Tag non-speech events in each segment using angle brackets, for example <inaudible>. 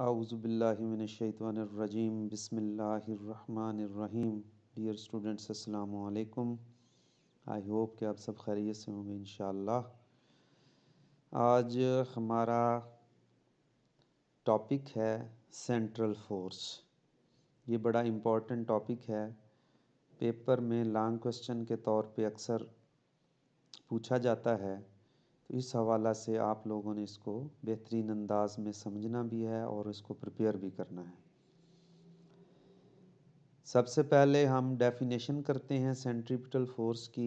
आउज़बिल्लिमिनशैतररजीम बसमीम dear students अस्सलाम I hope कि आप सब खैरियत से होंगे इन आज हमारा टॉपिक है सेंट्रल फोर्स ये बड़ा इम्पॉर्टेंट टॉपिक है पेपर में लॉन्ग क्वेश्चन के तौर पे अक्सर पूछा जाता है इस हवाला से आप लोगों ने इसको बेहतरीन अंदाज में समझना भी है और इसको प्रिपेयर भी करना है सबसे पहले हम डेफिनेशन करते हैं सेंट्रिपिटल फोर्स की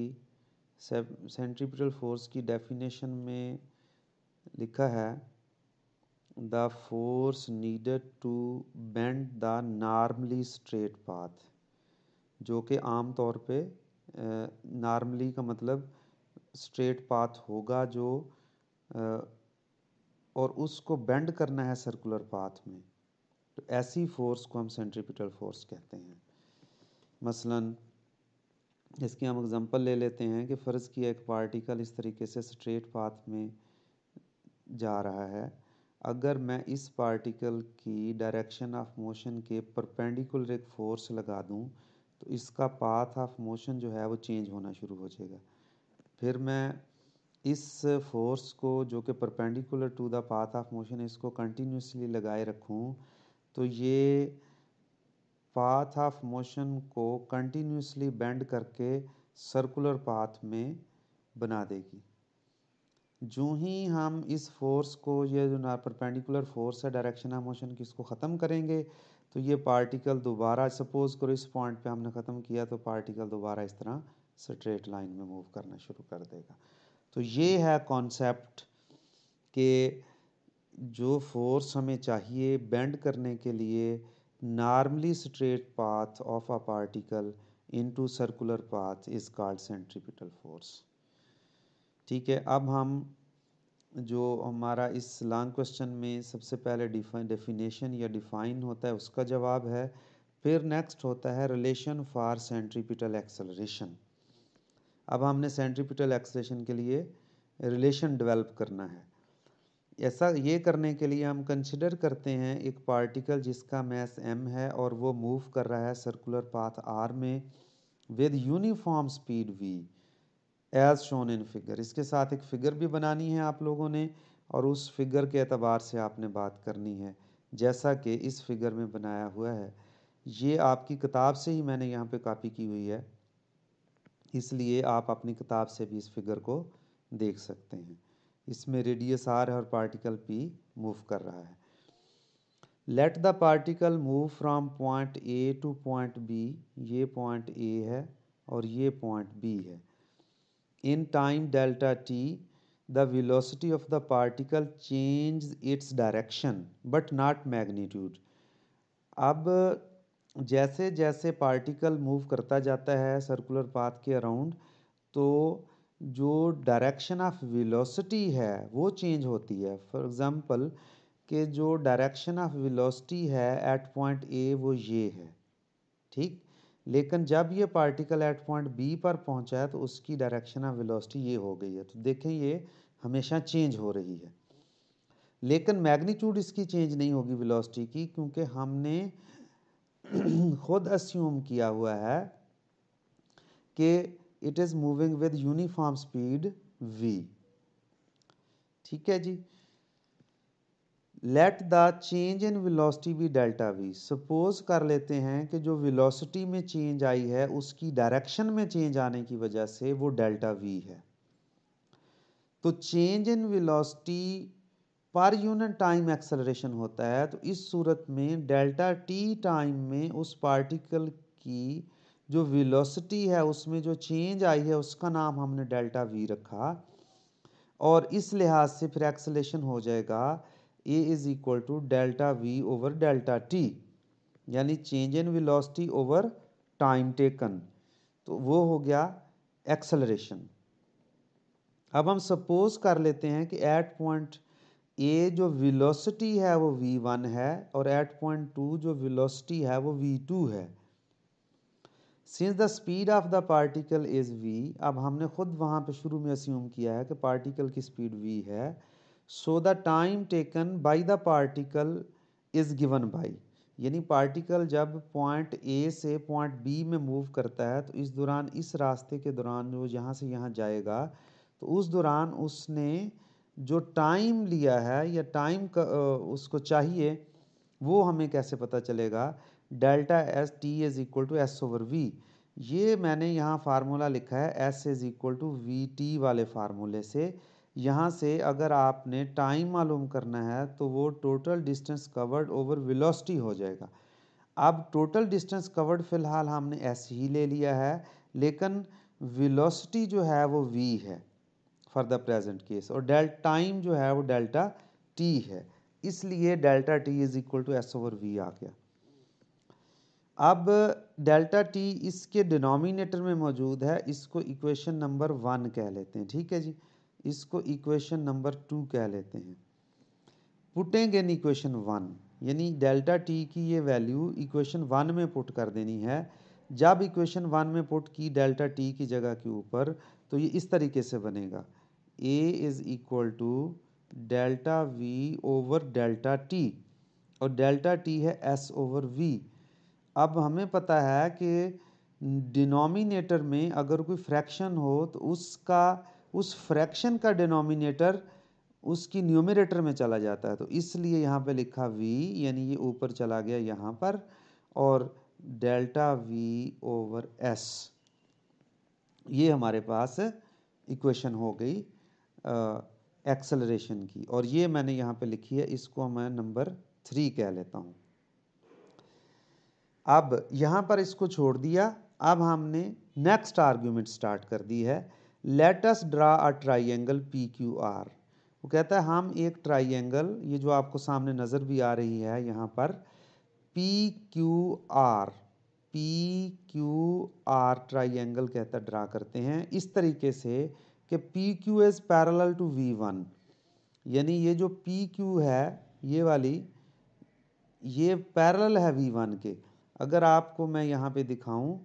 सेंट्रिपिटल फोर्स की डेफिनेशन में लिखा है the force needed to bend the normally straight path जो कि आम तौर पे नॉर्मली का मतलब स्ट्रेट पाथ होगा जो और उसको बेंड करना है सर्कुलर पाथ में तो ऐसी फोर्स को हम सेंट्रिपिटल फोर्स कहते हैं मसलन इसकी हम एग्जांपल ले लेते हैं कि फ़र्ज़ किया एक पार्टिकल इस तरीके से स्ट्रेट पाथ में जा रहा है अगर मैं इस पार्टिकल की डायरेक्शन ऑफ मोशन के परपेंडिकुलर एक फोर्स लगा दूं तो इसका पाथ ऑफ मोशन जो है वो चेंज होना शुरू हो जाएगा फिर मैं इस फ़ोर्स को जो कि perpendicular to the path of motion है इसको कंटिन्यूसली लगाए रखूं तो ये पाथ ऑफ मोशन को कंटिन्यूसली बेंड करके सर्कुलर पाथ में बना देगी जो ही हम इस फोर्स को ये जो ना परपेंडिकुलर फोर्स है डायरेक्शन ऑफ मोशन की इसको ख़त्म करेंगे तो ये पार्टिकल दोबारा सपोज करो इस पॉइंट पे हमने ख़त्म किया तो पार्टिकल दोबारा इस तरह स्ट्रेट लाइन में मूव करना शुरू कर देगा तो ये है कॉन्सेप्ट के जो फोर्स हमें चाहिए बेंड करने के लिए normally straight path of a particle into circular path is called centripetal force ठीक है अब हम जो हमारा इस लॉन्ग क्वेश्चन में सबसे पहले डेफिनेशन या डिफाइन होता है उसका जवाब है फिर नेक्स्ट होता है रिलेशन फॉर सेंट्रीपिटल एक्सेलरेशन अब हमने सेंट्रीपिटल एक्सेशन के लिए रिलेशन डेवलप करना है ऐसा ये करने के लिए हम कंसिडर करते हैं एक पार्टिकल जिसका मैस एम है और वो मूव कर रहा है सर्कुलर पाथ आर में with uniform speed V as shown in figure इसके साथ एक फिगर भी बनानी है आप लोगों ने और उस फिगर के अतबार से आपने बात करनी है जैसा कि इस फिगर में बनाया हुआ है ये आपकी किताब से ही मैंने यहाँ पे कॉपी की हुई है इसलिए आप अपनी किताब से भी इस फिगर को देख सकते हैं इसमें रेडियस आर है और पार्टिकल पी मूव कर रहा है let the particle move from point A to point B ये पॉइंट ए है और ये पॉइंट बी है in time delta T the velocity of the particle change its direction but not magnitude अब जैसे जैसे पार्टिकल मूव करता जाता है सर्कुलर पाथ के अराउंड तो जो डायरेक्शन ऑफ वेलोसिटी है वो चेंज होती है फॉर एग्जांपल के जो डायरेक्शन ऑफ वेलोसिटी है एट पॉइंट ए वो ये है ठीक लेकिन जब ये पार्टिकल एट पॉइंट बी पर पहुंचा है तो उसकी डायरेक्शन ऑफ वेलोसिटी ये हो गई है तो देखें ये हमेशा चेंज हो रही है लेकिन मैग्नीट्यूड इसकी चेंज नहीं होगी वेलोसिटी की क्योंकि हमने <clears throat> खुद अस्यूम किया हुआ है कि it is moving with uniform speed V ठीक है जी let the change in velocity भी डेल्टा वी सपोज कर लेते हैं कि जो वेलोसिटी में चेंज आई है उसकी डायरेक्शन में चेंज आने की वजह से वो डेल्टा वी है तो change in velocity per unit time acceleration होता है तो इस सूरत में डेल्टा टी टाइम में उस पार्टिकल की जो वेलोसिटी है उसमें जो चेंज आई है उसका नाम हमने डेल्टा वी रखा और इस लिहाज से फिर एक्सेलेशन हो जाएगा A is equal to delta V over delta T यानी change in velocity over time taken तो वो हो गया एक्सेलरेशन अब हम सपोज कर लेते हैं कि एट पॉइंट ए जो वेलोसिटी है वो वी वन है और एट पॉइंट टू जो वेलोसिटी है वो वी टू है since the speed of the particle is V अब हमने खुद वहाँ पे शुरू में अस्यूम किया है कि पार्टिकल की स्पीड वी है so the time taken by the particle is given by यानी पार्टिकल जब पॉइंट ए से पॉइंट बी में मूव करता है तो इस दौरान इस रास्ते के दौरान जो यहाँ से यहाँ जाएगा तो उस दौरान उसने जो टाइम लिया है या टाइम का उसको चाहिए वो हमें कैसे पता चलेगा delta S T is equal to S over V ये मैंने यहाँ फार्मूला लिखा है S is equal to V T वाले फार्मूले से यहाँ से अगर आपने टाइम मालूम करना है तो वो total distance covered over velocity हो जाएगा अब टोटल डिस्टेंस कवर्ड फ़िलहाल हमने एस ही ले लिया है लेकिन वेलोसिटी जो है वो वी है फॉर द प्रेजेंट केस और डेल्टा टाइम जो है वो डेल्टा टी है इसलिए delta T is equal to S over V आ गया अब डेल्टा टी इसके डिनोमिनेटर में मौजूद है इसको इक्वेशन नंबर वन कह लेते हैं ठीक है जी इसको इक्वेशन नंबर टू कह लेते हैं पुटेंगे इन इक्वेशन वन यानी डेल्टा टी की ये वैल्यू इक्वेशन वन में पुट कर देनी है जब इक्वेशन वन में पुट की डेल्टा टी की जगह के ऊपर तो ये इस तरीके से बनेगा A is equal to delta V over delta T और डेल्टा टी है एस ओवर वी अब हमें पता है कि डिनोमिनेटर में अगर कोई फ्रैक्शन हो तो उसका उस फ्रैक्शन का डिनोमिनेटर उसकी न्यूमिनेटर में चला जाता है तो इसलिए यहाँ पे लिखा V यानी ये ऊपर चला गया यहाँ पर और डेल्टा V ओवर S ये हमारे पास इक्वेशन हो गई एक्सेलरेशन की और ये मैंने यहाँ पे लिखी है इसको मैं नंबर थ्री कह लेता हूँ अब यहाँ पर इसको छोड़ दिया अब हमने नेक्स्ट आर्ग्यूमेंट स्टार्ट कर दी है let's draw a triangle P Q R वो कहता है हम एक ट्राइंगल ये जो आपको सामने नज़र भी आ रही है यहाँ पर P Q R P Q R triangle कहता ड्रा करते हैं इस तरीके से कि P Q is parallel to V one यानी ये जो पी क्यू है ये वाली ये पैरल है वी वन के अगर आपको मैं यहाँ पे दिखाऊं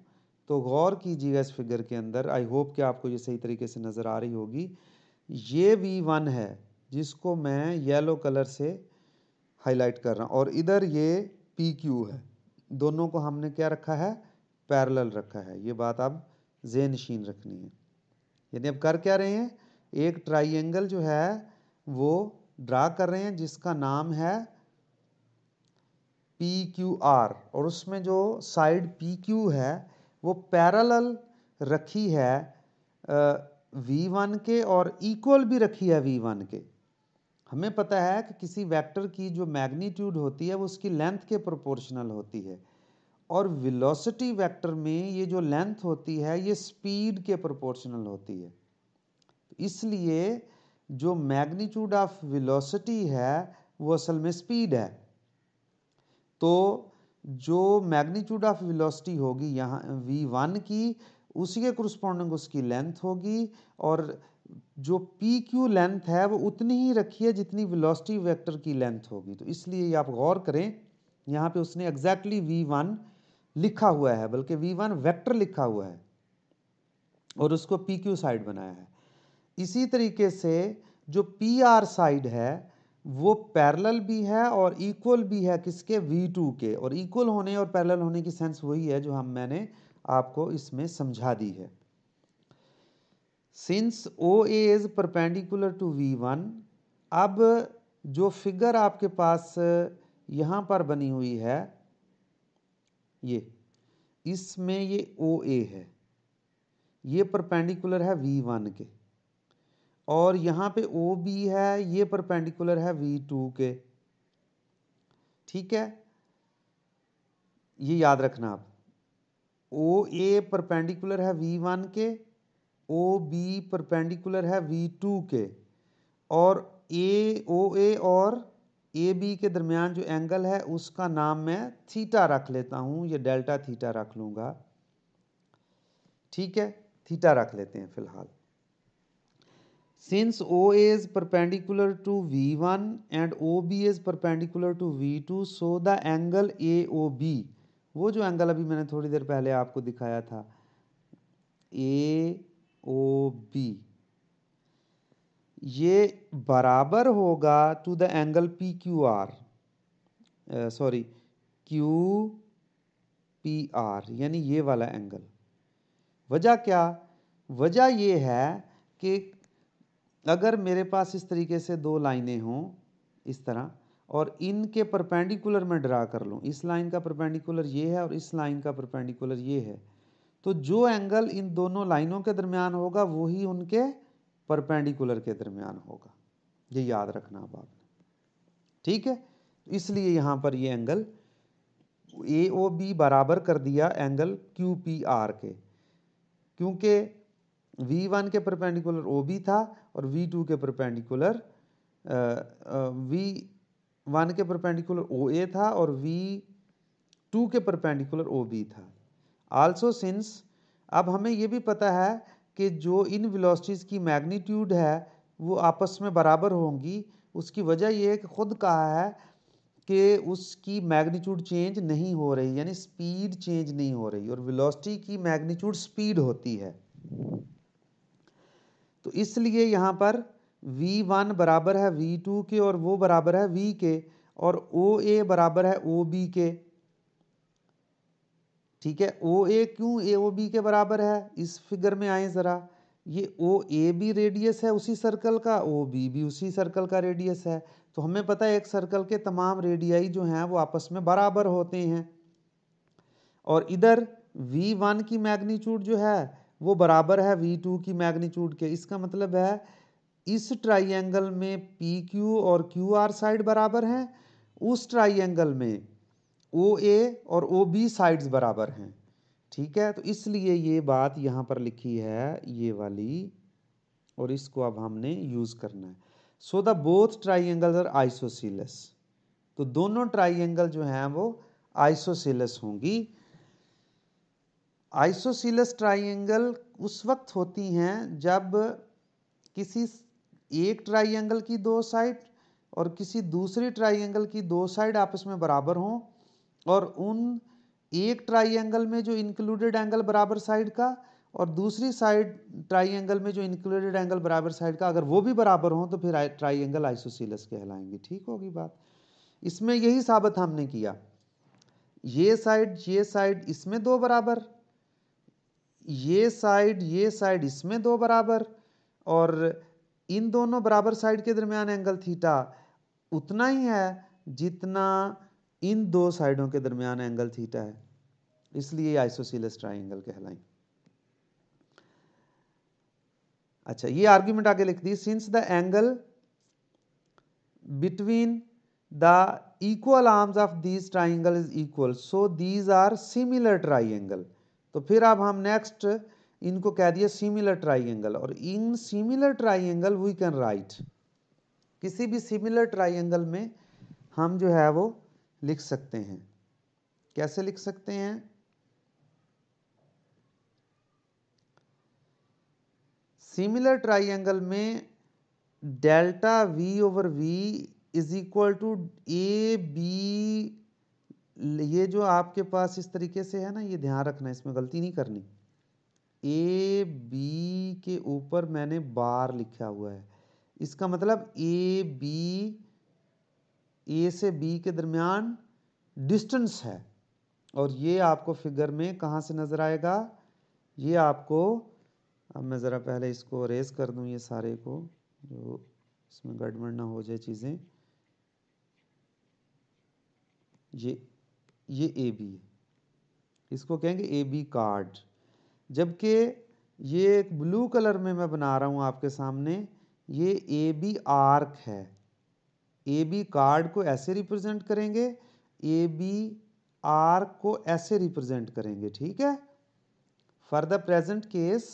तो गौर कीजिएगा इस फिगर के अंदर आई होप कि आपको ये सही तरीके से नज़र आ रही होगी ये वी वन है जिसको मैं येलो कलर से हाईलाइट कर रहा हूँ और इधर ये पी क्यू है दोनों को हमने क्या रखा है पैरल रखा है ये बात आप जेनशीन रखनी है यानी अब कर क्या रहे हैं एक ट्राइंगल जो है वो ड्रा कर रहे हैं जिसका नाम है पी क्यू आर और उसमें जो साइड पी क्यू है वो पैरेलल रखी है वी वन के और इक्वल भी रखी है वी वन के हमें पता है कि किसी वेक्टर की जो मैग्नीट्यूड होती है वो उसकी लेंथ के प्रोपोर्शनल होती है और वेलोसिटी वेक्टर में ये जो लेंथ होती है ये स्पीड के प्रोपोर्शनल होती है तो इसलिए जो मैग्नीट्यूड ऑफ वेलोसिटी है वो असल में स्पीड है तो जो मैग्नीट्यूड ऑफ वेलोसिटी होगी यहाँ वी वन की उसी के करस्पॉन्डिंग उसकी लेंथ होगी और जो पी क्यू लेंथ है वो उतनी ही रखी है जितनी वेलोसिटी वेक्टर की लेंथ होगी तो इसलिए आप गौर करें यहाँ पे उसने एग्जैक्टली वी वन लिखा हुआ है बल्कि वी वन वैक्टर लिखा हुआ है और उसको पी क्यू साइड बनाया है इसी तरीके से जो पी आर साइड है वो पैरेलल भी है और इक्वल भी है किसके वी टू के और इक्वल होने और पैरेलल होने की सेंस वही है जो हम मैंने आपको इसमें समझा दी है since O A is perpendicular to V one अब जो फिगर आपके पास यहाँ पर बनी हुई है ये इसमें ये ओ ए है ये परपेंडिकुलर है वी वन के और यहाँ पे ओ बी है ये परपेंडिकुलर है वी टू के ठीक है ये याद रखना आप ओ ए परपेंडिकुलर है वी वन के ओ बी परपेंडिकुलर है वी टू के और ए ओ ए और ए बी के दरमियान जो एंगल है उसका नाम मैं थीटा रख लेता हूँ या डेल्टा थीटा रख लूँगा ठीक है थीटा रख लेते हैं फिलहाल since O is perpendicular to V one and O B is perpendicular to V two so the angle A O B वो जो एंगल अभी मैंने थोड़ी देर पहले आपको दिखाया था ए ओ बी ये बराबर होगा to the angle P Q R sorry Q P R यानी ये वाला एंगल वजह क्या वजह ये है कि अगर मेरे पास इस तरीके से दो लाइनें हों इस तरह और इनके परपेंडिकुलर में ड्रा कर लूँ इस लाइन का परपेंडिकुलर ये है और इस लाइन का परपेंडिकुलर ये है तो जो एंगल इन दोनों लाइनों के दरमियान होगा वही उनके परपेंडिकुलर के दरमियान होगा ये याद रखना अब आपने ठीक है तो इसलिए यहाँ पर ये एंगल ए ओ बी बराबर कर दिया एंगल क्यू पी आर के क्योंकि वी वन के परपेंडिकुलर ओ बी था और वी टू के परपेंडिकुलर वी वन के परपेंडिकुलर ओ ए था और वी टू के परपेंडिकुलर ओ बी था आल्सो सिंस अब हमें ये भी पता है कि जो इन वेलोसिटीज़ की मैग्नीट्यूड है वो आपस में बराबर होंगी उसकी वजह ये है कि ख़ुद कहा है कि उसकी मैग्नीट्यूड चेंज नहीं हो रही यानी स्पीड चेंज नहीं हो रही और वेलोसिटी की मैग्नीट्यूड स्पीड होती है तो इसलिए यहाँ पर v1 बराबर है v2 के और वो बराबर है v के और ओ ए बराबर है ओ बी के ठीक है ओ ए क्यों ए ओ बी के बराबर है इस फिगर में आए ज़रा ये ओ ए भी रेडियस है उसी सर्कल का ओ बी भी उसी सर्कल का रेडियस है तो हमें पता है एक सर्कल के तमाम रेडियाई जो हैं वो आपस में बराबर होते हैं और इधर वी वन की मैग्नीट्यूड जो है वो बराबर है वी टू की मैग्नीट्यूड के इसका मतलब है इस ट्राइंगल में पी क्यू और क्यू आर साइड बराबर हैं उस ट्राइंगल में ओ ए और ओ बी साइड्स बराबर हैं ठीक है तो इसलिए ये बात यहाँ पर लिखी है ये वाली और इसको अब हमने यूज़ करना है so the both angles are isosceles तो दोनों ट्राइंगल जो हैं वो आइसोसीलस होंगी आइसोसीलस ट्राइंगल उस वक्त होती हैं जब किसी एक ट्राइंगल की दो साइड और किसी दूसरी ट्राइंगल की दो साइड आपस में बराबर हों और उन एक ट्राइंगल में जो इंक्लूडेड एंगल बराबर साइड का और दूसरी साइड ट्राइंगल में जो इंक्लूडेड एंगल बराबर साइड का अगर वो भी बराबर हो तो फिर ट्राइंगल आइसोसीलस कहलाएंगे ठीक होगी बात इसमें यही साबित हमने किया ये साइड ये साइड इसमें दो बराबर ये साइड ये साइड इसमें दो बराबर और इन दोनों बराबर साइड के दरमियान एंगल थीटा उतना ही है जितना इन दो साइडों के दरमियान एंगल थीटा है इसलिए आइसोसीलस ट्राइंगल कहलाई अच्छा ये आर्ग्यूमेंट आगे लिख दी since the angle between the equal arms of these triangle is equal so these are similar triangle तो फिर अब हम नेक्स्ट इनको कह दिया सिमिलर ट्राइंगल और इन similar triangle we can write किसी भी सिमिलर ट्राइंगल में हम जो है वो लिख सकते हैं कैसे लिख सकते हैं सिमिलर ट्राइंगल में delta V over V is equal to A B ये जो आपके पास इस तरीके से है ना ये ध्यान रखना इसमें गलती नहीं करनी ए बी के ऊपर मैंने बार लिखा हुआ है इसका मतलब ए बी ए से बी के दरमियान डिस्टेंस है और ये आपको फिगर में कहाँ से नज़र आएगा ये आपको अब मैं ज़रा पहले इसको रेज कर दूँ ये सारे को जो इसमें गड़बड़ ना हो जाए चीज़ें ये ये ए बी इसको कहेंगे ए बी कार्ड जबकि ये एक ब्लू कलर में मैं बना रहा हूँ आपके सामने ये ए बी आर्क है ए बी कार्ड को ऐसे रिप्रेजेंट करेंगे ए बी आर को ऐसे रिप्रेजेंट करेंगे ठीक है फॉर द प्रेजेंट केस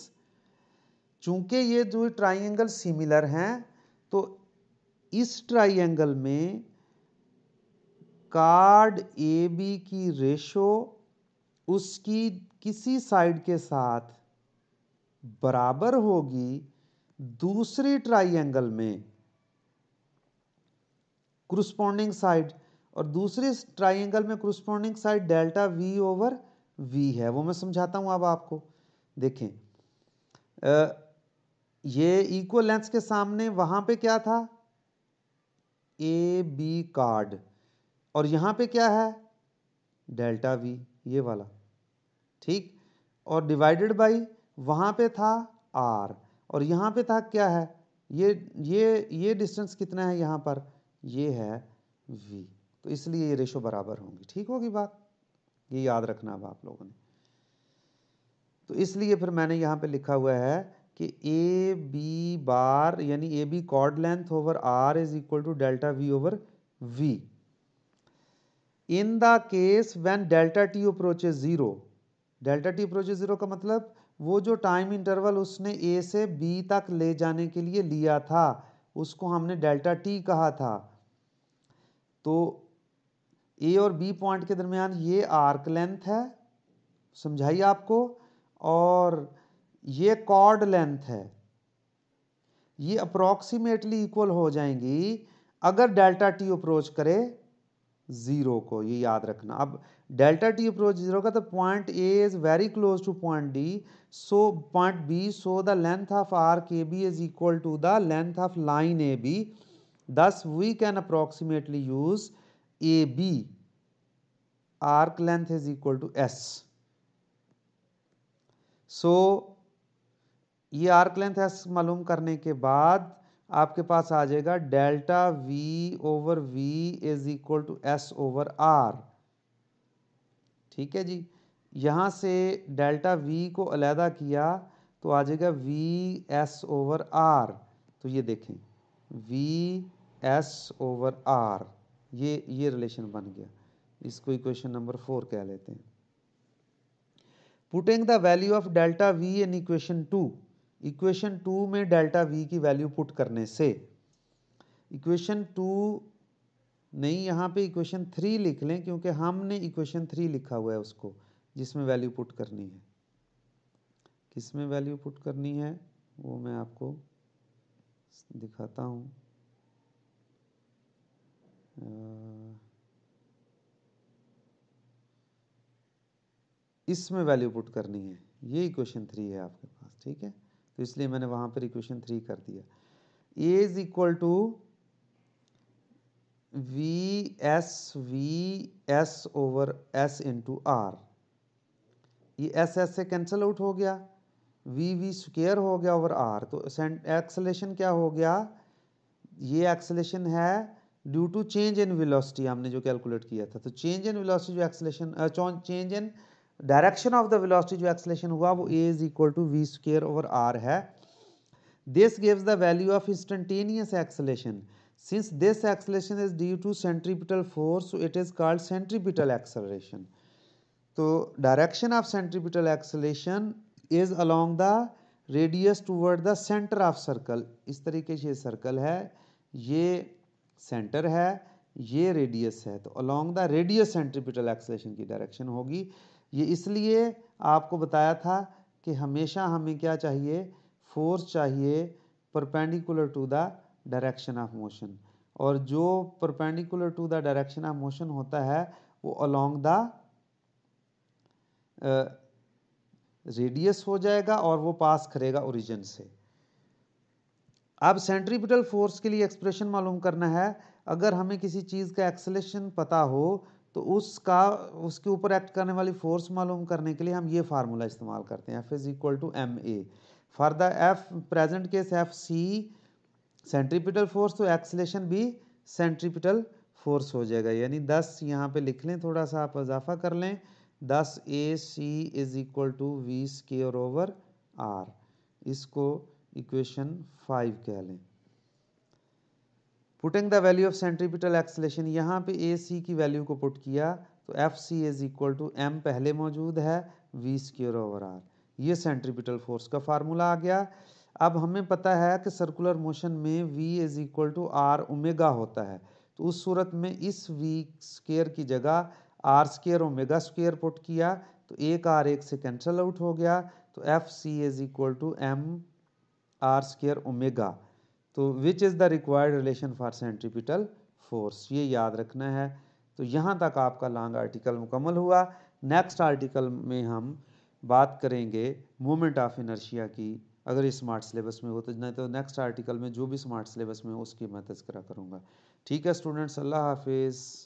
चूंकि ये दो ट्राइंगल सिमिलर हैं तो इस ट्राइंगल में कार्ड ए बी की रेशो उसकी किसी साइड के साथ बराबर होगी दूसरी ट्राइंगल में क्रुस्पॉन्डिंग साइड और दूसरे ट्राइंगल में corresponding side delta V over V है वो मैं समझाता हूँ अब आपको देखें आ, ये इक्वल लेंस के सामने वहाँ पे क्या था ए बी कार्ड और यहाँ पे क्या है डेल्टा वी ये वाला ठीक और डिवाइडेड बाई वहाँ पे था आर और यहाँ पे था क्या है ये ये ये डिस्टेंस कितना है यहाँ पर ये है वी तो इसलिए ये रेशो बराबर होंगी ठीक होगी बात ये याद रखना अब आप लोगों ने तो इसलिए फिर मैंने यहाँ पे लिखा हुआ है कि ए बी बार यानी A B chord length over R is equal to delta V over V in the case when delta T approaches zero delta T approaches zero का मतलब वो जो टाइम इंटरवल उसने ए से बी तक ले जाने के लिए लिया था उसको हमने डेल्टा टी कहा था तो ए और बी पॉइंट के दरमियान ये आर्क लेंथ है समझाइए आपको और ये कॉर्ड लेंथ है ये अप्रॉक्सीमेटली इक्वल हो जाएंगी अगर डेल्टा टी अप्रोच करे ज़ीरो को ये याद रखना अब डेल्टा टी अप्रोच जीरो का तो point A is very close to point D so point B so the length of R K B is equal to the length of line A B Thus, we can approximately use AB arc length is equal to S. So, ये arc length S मालूम करने के बाद आपके पास आ जाएगा delta V over V is equal to S over R ठीक है जी यहां से डेल्टा वी को अलहदा किया तो आ जाएगा वी एस ओवर आर तो ये देखें वी एस ओवर आर ये ये रिलेशन बन गया इसको इक्वेशन नंबर फोर कह लेते हैं putting the value of delta V in equation two equation two में डेल्टा वी की वैल्यू पुट करने से इक्वेशन टू नहीं यहाँ पे इक्वेशन थ्री लिख लें क्योंकि हमने इक्वेशन थ्री लिखा हुआ है उसको जिसमें वैल्यू पुट करनी है किसमें वैल्यू पुट करनी है वो मैं आपको दिखाता हूँ इसमें वैल्यू पुट करनी है ये इक्वेशन थ्री है आपके पास ठीक है तो इसलिए मैंने वहां पर इक्वेशन थ्री कर दिया A is equal to V S V S over S into R ये एस एस से कैंसल आउट हो गया वी वी स्क्र हो गया ओवर आर तो एक्सलेशन क्या हो गया ये एक्सलेशन है due to change in velocity हमने जो कैलकुलेट किया था तो चेंज इन वेलोसिटी जो acceleration change in direction of the velocity जो एक्सलेशन हुआ वो A is equal to V square over R है this gives the value of instantaneous acceleration since this acceleration is due to centripetal force it is called centripetal acceleration तो direction of centripetal acceleration is along the radius toward the centre of circle इस तरीके से circle है ये centre है ये radius है तो along the radius centripetal acceleration की डायरेक्शन होगी ये इसलिए आपको बताया था कि हमेशा हमें क्या चाहिए फोर्स चाहिए perpendicular to the direction of motion और जो perpendicular to the direction of motion होता है वो अलोंग द रेडियस हो जाएगा और वो पास करेगा ओरिजिन से अब सेंट्रीपिटल फोर्स के लिए एक्सप्रेशन मालूम करना है अगर हमें किसी चीज़ का एक्सलेशन पता हो तो उसका उसके ऊपर एक्ट करने वाली फोर्स मालूम करने के लिए हम ये फार्मूला इस्तेमाल करते हैं F is equal to M A for the F present case F C centripetal force तो एक्सलेशन भी सेंट्रीपिटल फोर्स हो जाएगा यानी दस यहाँ पे लिख लें थोड़ा सा आप इजाफा कर लें thus A C is equal to V square over R इसको इक्वेशन फाइव कह लें putting the value of centripetal acceleration यहाँ पे ए सी की वैल्यू को पुट किया तो F C is equal to M पहले मौजूद है वी स्क्योर ओवर आर ये सेंट्रीपिटल फोर्स का फार्मूला आ गया अब हमें पता है कि सर्कुलर मोशन में V is equal to R omega होता है तो उस सूरत में इस वी स्केयर की जगह R square omega square put किया तो एक आर एक से कैंसल आउट हो गया तो F C is equal to M R square omega तो which is the required relation for centripetal force ये याद रखना है तो यहाँ तक आपका लॉन्ग आर्टिकल मुकम्मल हुआ नेक्स्ट आर्टिकल में हम बात करेंगे मोमेंट ऑफ इनर्शिया की अगर ये स्मार्ट सिलेबस में हो तो नहीं तो नेक्स्ट आर्टिकल में जो भी स्मार्ट सिलेबस में हो उसकी मैं तस्करा करूँगा ठीक है स्टूडेंट्स अल्लाह हाफिज़